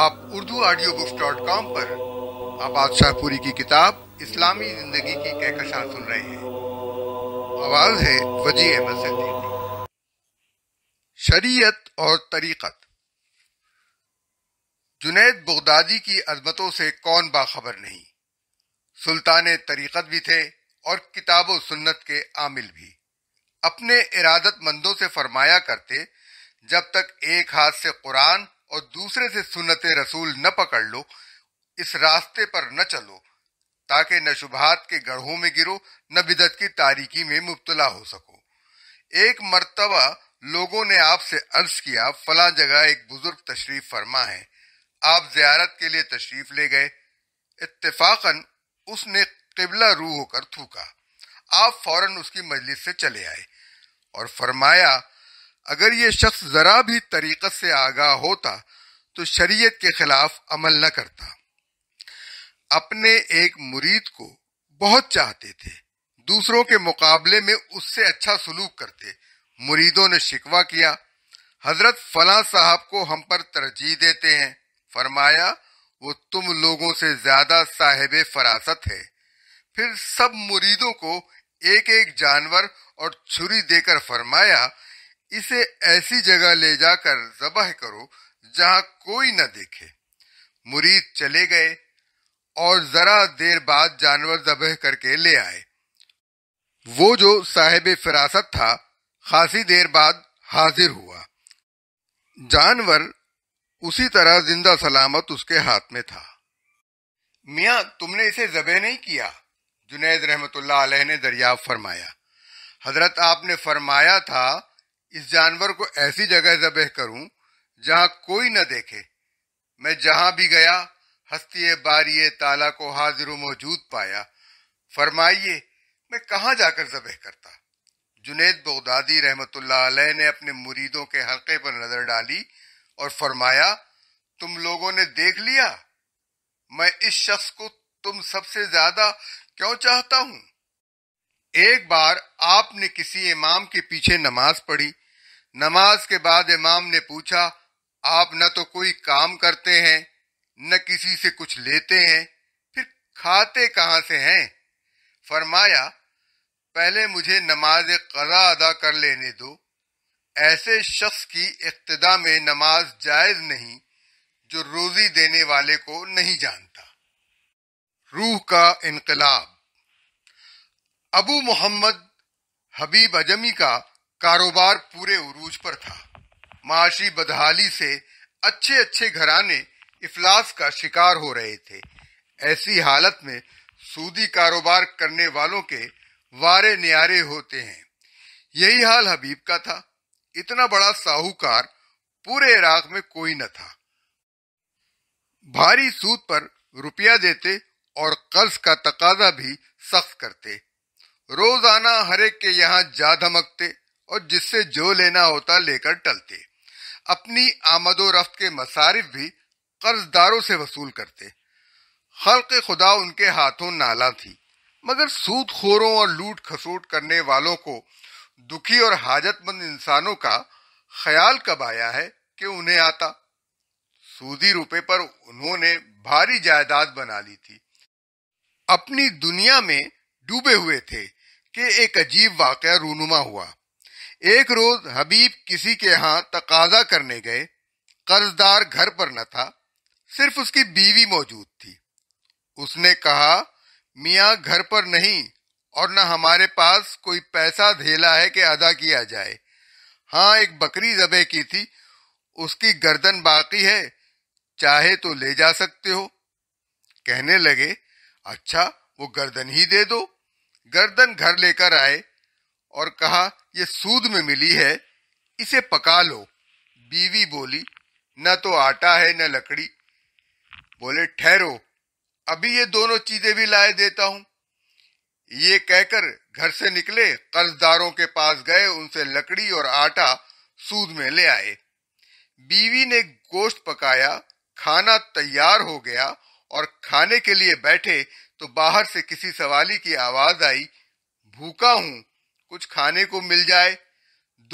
आप Urdu audio book dot com पर आबाद शाहपुरी की किताब इस्लामी जिंदगी की कहकशां सुन रहे हैं आवाज है वजी अहमद सिद्दीकी शरीयत और तरीकत जुनेद बगदादी की अजमतों से कौन बाखबर नहीं सुल्तान तरीकत भी थे और किताब सुन्नत के आमिल भी अपने इरादतमंदों से फरमाया करते जब तक एक हाथ से कुरान और दूसरे से सुनते रसूल न पकड़ लो इस रास्ते पर न चलो ताकि न शुभात के गढ़ों में गिरो न बिदत की तारीकी में मुबतला हो सको एक मर्तबा लोगों ने आपसे अर्ज किया फला जगह एक बुजुर्ग तशरीफ फरमा है आप जियारत के लिए तशरीफ ले गए इत्तेफाकन उसने किबला रू होकर थूका आप फौरन उसकी मजलिस से चले आए और फरमाया अगर ये शख्स ज़रा भी तरीक़त से आगाह होता तो शरीयत के खिलाफ अमल न करता अपने एक मुरीद को बहुत चाहते थे दूसरों के मुकाबले में उससे अच्छा सलूक करते मुरीदों ने शिकवा किया हजरत फला साहब को हम पर तरजीह देते हैं फरमाया वो तुम लोगों से ज्यादा साहेब फरासत है फिर सब मुरीदों को एक एक जानवर और छुरी देकर फरमाया इसे ऐसी जगह ले जाकर जबह करो जहां कोई न देखे मुरीद चले गए और जरा देर बाद जानवर जबह करके ले आए वो जो साहेब फिरासत था खासी देर बाद हाजिर हुआ जानवर उसी तरह जिंदा सलामत उसके हाथ में था मिया तुमने इसे जबह नहीं किया जुनेद रहमतुल्लाह ने दरिया फरमाया हजरत आपने फरमाया था इस जानवर को ऐसी जगह जबह करूं जहां कोई न देखे मैं जहां भी गया हस्ती बारी ताला को हाजिर मौजूद पाया फरमाइए मैं कहा जाकर जबह करता जुनेद बगदादी रहमतुल्लाह ने अपने मुरीदों के हल्के पर नजर डाली और फरमाया तुम लोगों ने देख लिया मैं इस शख्स को तुम सबसे ज्यादा क्यों चाहता हूं एक बार आपने किसी इमाम के पीछे नमाज पढ़ी नमाज के बाद इमाम ने पूछा आप न तो कोई काम करते हैं न किसी से कुछ लेते हैं फिर खाते कहाँ से हैं फरमाया पहले मुझे नमाज कजा अदा कर लेने दो ऐसे शख्स की इब्तदा में नमाज जायज नहीं जो रोजी देने वाले को नहीं जानता रूह का इनकलाब अबू मोहम्मद हबीब अजमी का कारोबार पूरे उरूज पर था माशी बदहाली से अच्छे अच्छे घराने इफलास का शिकार हो रहे थे ऐसी हालत में सूदी कारोबार करने वालों के वारे न्यारे होते हैं यही हाल हबीब का था इतना बड़ा साहूकार पूरे इराक में कोई न था भारी सूद पर रुपया देते और कर्ज का तकाजा भी सख्त करते रोजाना हरेक के यहाँ जा धमकते और जिससे जो लेना होता लेकर टलते अपनी आमदो रफ्त के मसारिफ भी कर्जदारों से वसूल करते खल्क खुदा उनके हाथों नाला थी मगर सूद खोरों और लूट खसूट करने वालों को दुखी और हाजतमंद इंसानों का ख्याल कब आया है कि उन्हें आता सूदी रुपए पर उन्होंने भारी जायदाद बना ली थी अपनी दुनिया में डूबे हुए थे कि एक अजीब वाकया रूनुमा हुआ एक रोज हबीब किसी के यहाँ तकाजा करने गए कर्जदार घर पर न था सिर्फ उसकी बीवी मौजूद थी उसने कहा मियाँ घर पर नहीं और न हमारे पास कोई पैसा धेला है कि अदा किया जाए हाँ एक बकरी जबे की थी उसकी गर्दन बाकी है चाहे तो ले जा सकते हो कहने लगे अच्छा वो गर्दन ही दे दो गर्दन घर लेकर आए और कहा ये सूद में मिली है इसे पका लो बीवी बोली न तो आटा है न लकड़ी बोले ठहरो अभी ये दोनों चीजें भी लाए देता हूँ ये कहकर घर से निकले कर्जदारों के पास गए उनसे लकड़ी और आटा सूद में ले आए बीवी ने गोश्त पकाया खाना तैयार हो गया और खाने के लिए बैठे तो बाहर से किसी सवाली की आवाज आई भूखा हूं कुछ खाने को मिल जाए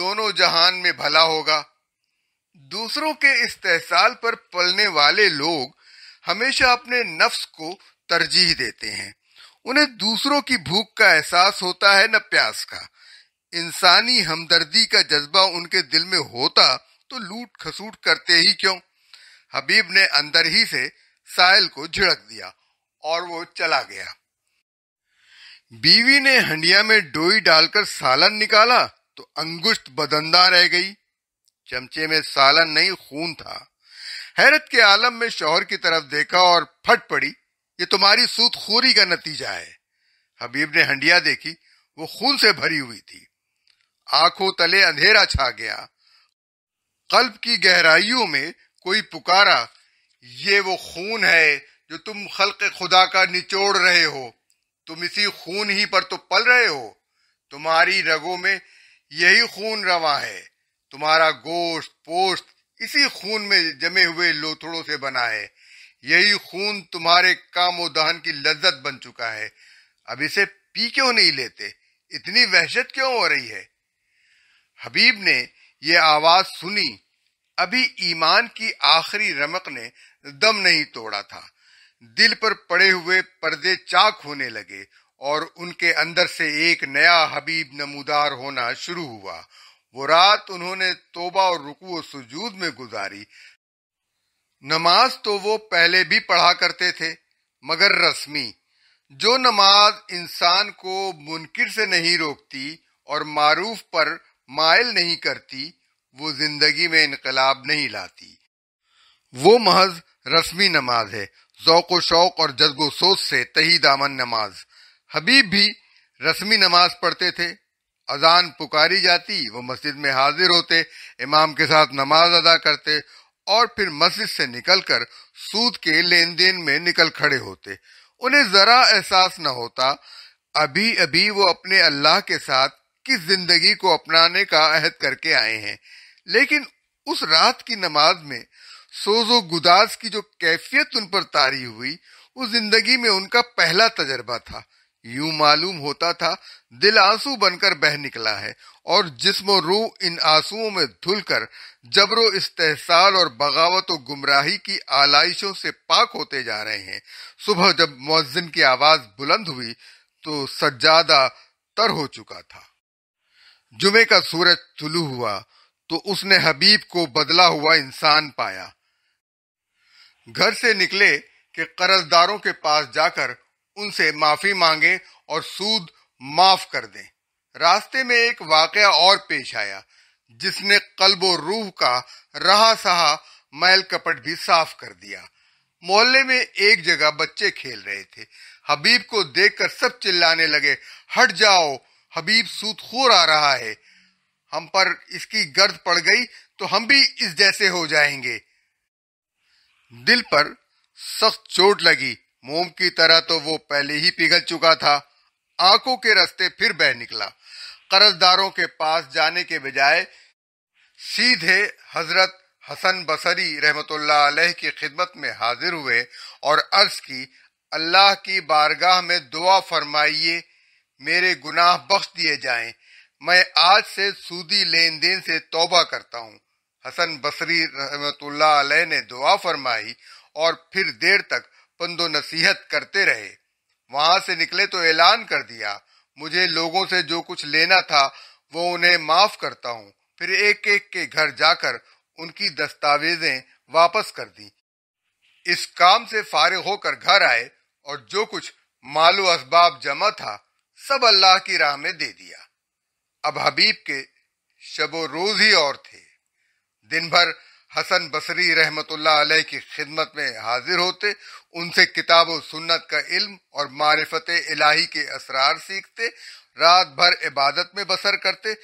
दोनों जहान में भला होगा दूसरों के इस्तेसाल पर पलने वाले लोग हमेशा अपने नफ्स को तरजीह देते हैं उन्हें दूसरों की भूख का एहसास होता है न प्यास का इंसानी हमदर्दी का जज्बा उनके दिल में होता तो लूट खसूट करते ही क्यों हबीब ने अंदर ही से साहिल को झिड़क दिया और वो चला गया बीवी ने हंडिया में डोई डालकर सालन निकाला तो अंगुष्ट बदंदा रह गई चमचे में सालन नहीं खून था हैरत के आलम में शोहर की तरफ देखा और फट पड़ी ये तुम्हारी सूत खोरी का नतीजा है हबीब ने हंडिया देखी वो खून से भरी हुई थी आंखों तले अंधेरा छा गया कल्ब की गहराइयों में कोई पुकारा ये वो खून है जो तुम खल्क खुदा का निचोड़ रहे हो तुम इसी खून ही पर तो पल रहे हो तुम्हारी रगों में यही खून रवा है तुम्हारा गोश्त पोस्ट इसी खून में जमे हुए लोथड़ों से बना है यही खून तुम्हारे काम दहन की लज्जत बन चुका है अब इसे पी क्यों नहीं लेते इतनी वहशत क्यों हो रही है हबीब ने यह आवाज सुनी अभी ईमान की आखिरी रमक ने दम नहीं तोड़ा था दिल पर पड़े हुए पर्दे चाक होने लगे और उनके अंदर से एक नया हबीब नमूदार होना शुरू हुआ वो रात उन्होंने तोबा और रुकू सुजूद में गुजारी नमाज तो वो पहले भी पढ़ा करते थे मगर रस्मी जो नमाज इंसान को मुनकिर से नहीं रोकती और मारूफ पर मायल नहीं करती वो जिंदगी में इनकलाब नहीं लाती वो महज रस्मी नमाज है ओक़ शौक और जज्बो सोच से तही दामन नमाज हबीब भी रस्मी नमाज पढ़ते थे अजान पुकारी जाती वो मस्जिद में हाजिर होते इमाम के साथ नमाज अदा करते और फिर मस्जिद से निकलकर सूद के लेन देन में निकल खड़े होते उन्हें जरा एहसास न होता अभी अभी वो अपने अल्लाह के साथ किस जिंदगी को अपनाने का अहद करके आए हैं लेकिन उस रात की नमाज में सोजो गुदाज की जो कैफियत उन पर तारी हुई उस जिंदगी में उनका पहला तजर्बा था यूं मालूम होता था दिल आंसू बनकर बह निकला है और जिस्म रूह इन आंसुओं में धुलकर जबरो इस्तेहसाल और बगावत और गुमराही की आलाइशों से पाक होते जा रहे हैं सुबह जब मुअज्जिन की आवाज बुलंद हुई तो सज्जादा तर हो चुका था जुमे का सूरज तुलू हुआ तो उसने हबीब को बदला हुआ इंसान पाया घर से निकले कि कर्जदारों के पास जाकर उनसे माफी मांगे और सूद माफ कर दें रास्ते में एक वाकया और पेश आया जिसने कल्बो रूह का रहा सहा मैल कपट भी साफ कर दिया मोहल्ले में एक जगह बच्चे खेल रहे थे हबीब को देखकर सब चिल्लाने लगे हट जाओ हबीब खोर आ रहा है हम पर इसकी गर्द पड़ गई तो हम भी इस जैसे हो जाएंगे दिल पर सख्त चोट लगी मोम की तरह तो वो पहले ही पिघल चुका था आंखों के रास्ते फिर बह निकला कर्जदारों के पास जाने के बजाय सीधे हजरत हसन बसरी रहमत अलैह की खिदमत में हाजिर हुए और अर्ज की अल्लाह की बारगाह में दुआ फरमाइए मेरे गुनाह बख्श दिए जाएं मैं आज से सूदी लेन देन से तोबा करता हूँ हसन बसरी रहमतुल्ला अलैह ने दुआ फरमाई और फिर देर तक पंदो नसीहत करते रहे वहां से निकले तो ऐलान कर दिया मुझे लोगों से जो कुछ लेना था वो उन्हें माफ करता हूँ फिर एक एक के घर जाकर उनकी दस्तावेजें वापस कर दी इस काम से फारिग होकर घर आए और जो कुछ मालो असबाब जमा था सब अल्लाह की राह में दे दिया अब हबीब के शबो रोज ही और थे दिन भर हसन बसरी रहमतुल्ला अलैह की खिदमत में हाजिर होते उनसे किताब व सुन्नत का इल्म और मारिफत इलाही के असरार सीखते रात भर इबादत में बसर करते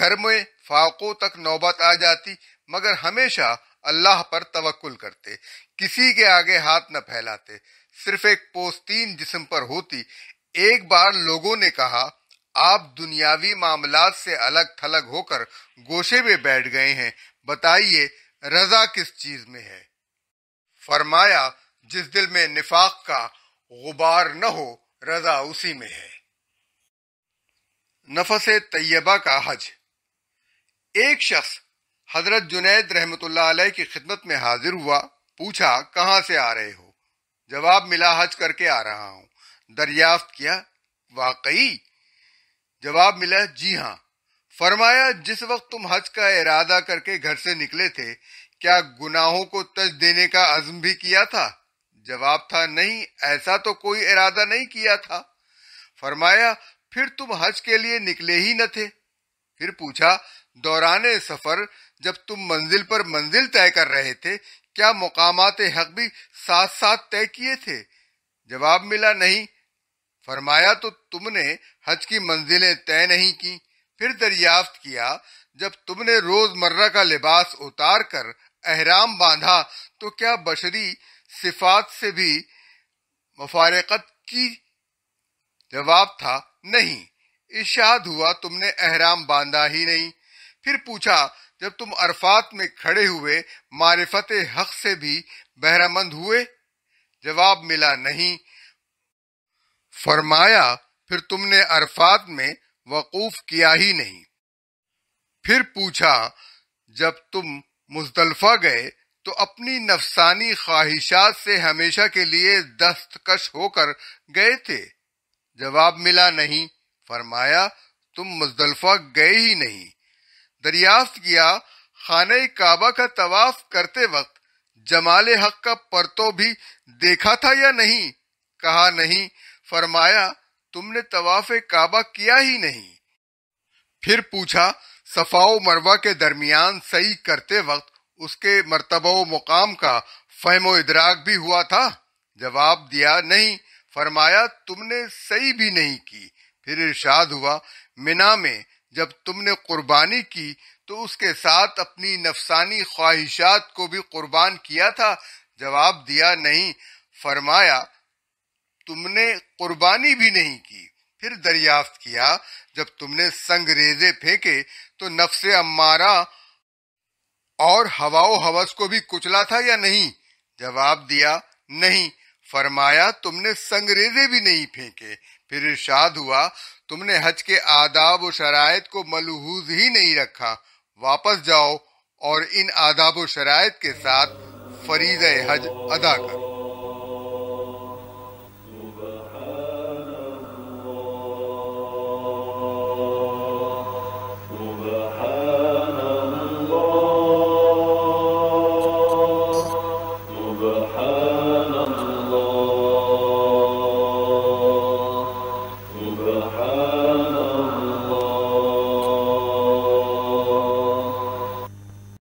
घर में फाकों तक नौबत आ जाती मगर हमेशा अल्लाह पर तवक्ल करते किसी के आगे हाथ न फैलाते सिर्फ एक पोस्तीन जिस्म पर होती एक बार लोगों ने कहा आप दुनियावी मामला से अलग थलग होकर गोशे में बैठ गए हैं बताइए रजा किस चीज में है फरमाया जिस दिल में निफाक का गुबार न हो रजा उसी में है नफस तैयबा का हज एक शख्स हजरत जुनेद रहमतुल्लाह की खिदमत में हाजिर हुआ पूछा कहाँ से आ रहे हो जवाब मिला हज करके आ रहा हूँ दरियाफ्त किया वाकई जवाब मिला जी हाँ फरमाया जिस वक्त तुम हज का इरादा करके घर से निकले थे क्या गुनाहों को तज देने का अजम भी किया था जवाब था नहीं ऐसा तो कोई इरादा नहीं किया था फरमाया फिर तुम हज के लिए निकले ही न थे फिर पूछा दौरान सफर जब तुम मंजिल पर मंजिल तय कर रहे थे क्या मुकामात हक भी साथ साथ तय किए थे जवाब मिला नहीं फरमाया तो तुमने हज की मंजिलें तय नहीं की फिर दरियाफ्त किया जब तुमने रोजमर्रा का लिबास उतार कर अहराम बांधा तो क्या बशरी सिफात से भी मफारकत की जवाब था नहीं इशाद हुआ तुमने अहराम बांधा ही नहीं फिर पूछा जब तुम अरफात में खड़े हुए मारिफत हक से भी बहरामंद हुए जवाब मिला नहीं फरमाया फिर तुमने अरफात में वकूफ किया ही नहीं फिर पूछा जब तुम मुजदलफा गए तो अपनी नफसानी ख्वाहिशात से हमेशा के लिए दस्तकश होकर गए थे जवाब मिला नहीं फरमाया तुम मुजदलफा गए ही नहीं दरियाफ्त किया खाने काबा का तवाफ करते वक्त जमाल हक का परतो भी देखा था या नहीं कहा नहीं फरमाया तुमने तवाफ काबा किया ही नहीं फिर पूछा सफाओ मरवा के दरमियान सही करते वक्त उसके मरतबो मुकाम का फहमो इदराक भी हुआ था जवाब दिया नहीं फरमाया तुमने सही भी नहीं की फिर इरशाद हुआ मिना में जब तुमने कुर्बानी की तो उसके साथ अपनी नफसानी ख्वाहिशात को भी कुर्बान किया था जवाब दिया नहीं फरमाया तुमने कुर्बानी भी नहीं की फिर दरियाफ्त किया जब तुमने संग रेजे फेंके तो नफ्स अम्मारा और हवाओ हवस को भी कुचला था या नहीं जवाब दिया नहीं फरमाया तुमने संगरेजे भी नहीं फेंके फिर इरशाद हुआ तुमने हज के आदाब और शराइत को मलहूज ही नहीं रखा वापस जाओ और इन आदाब और शराइत के साथ फरीज हज अदा करो